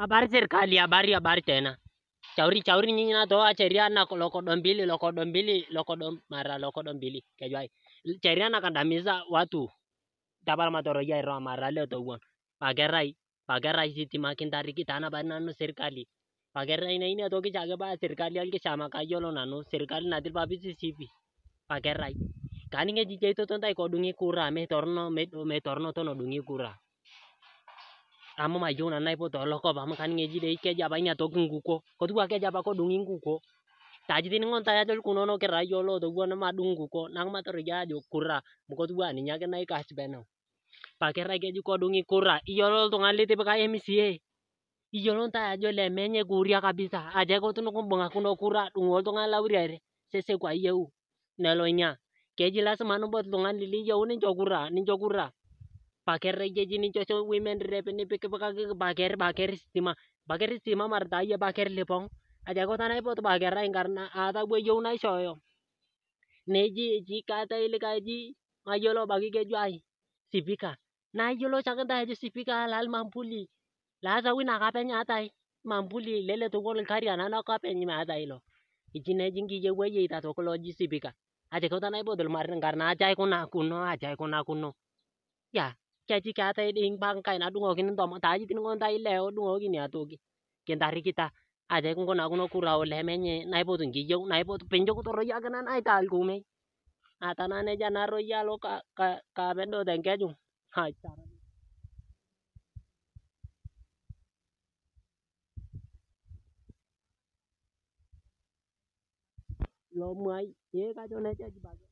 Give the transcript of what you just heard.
Habari serikali, habari habari tena. Shauri shauri nyinyi natoa sheria na lokodo mbili, lokodo mbili, lokodo mara lokodo mbili. Kejwai. Sheria nakandamiza watu. toro matoroja ya iro mara leo towon. Pagerai, pagerai sitima kintariki tana banano serikali. Pagerai na ini atoki chage ba serikali alke shama kayolo nanu serikali babi si sipi. Pagerai. Kaninge jijai to tontai kodungi kura me torno me, me torno tono dungi kura ama mayo na naipo tolo ko ba kan ngeji dei ke jaba inya to kuko ko tu ke jaba ko dungi ta ji tin ngon ta dol kuno no ke rayo lo to gona ma dunguko nang ma to riga ya jo kura ko tu ni nya ke nai ka beno pa ke ke ji ko dungi kura yo lo to ngale te ba i yo lo ta jo le ka bisa a aje ko tu no bonga kuno kura wo to ngala uriare sese kwa ne nelo nya keji las manu bot lungan lili yo ni jokura ni jokura baker jejini chocho women rep ni pik bakak baker baker sima baker sima marta ya baker lepong aja kota nai pot baker rai karena ata gue jauh nai shoyo neji ji kata ili kaji majolo bagi keju ai sipika nai jolo cakap dah hejo sipika lal mampuli laza wina kapenya atai mampuli lele tukol kari anana kapenya ma atai lo ijine jingi je weye ita tokolo sipika aja kota nai bodol marin karena aja kuno kuno aja ya cả thấy kya ta cái nào đúng không dung ho kin dom ta ji tin ngon dai le dung ho kin ya tu ki ken ta à kita a de nào na ngon ku ra le me ni nai bo dung gi nay nai bo pen tôi rồi ro cái này ai ta ku me à ta na ne ja na ro ya lo cả cả ka ben do den ke ju ha ta lo mai cái ka jo ne cha ji ba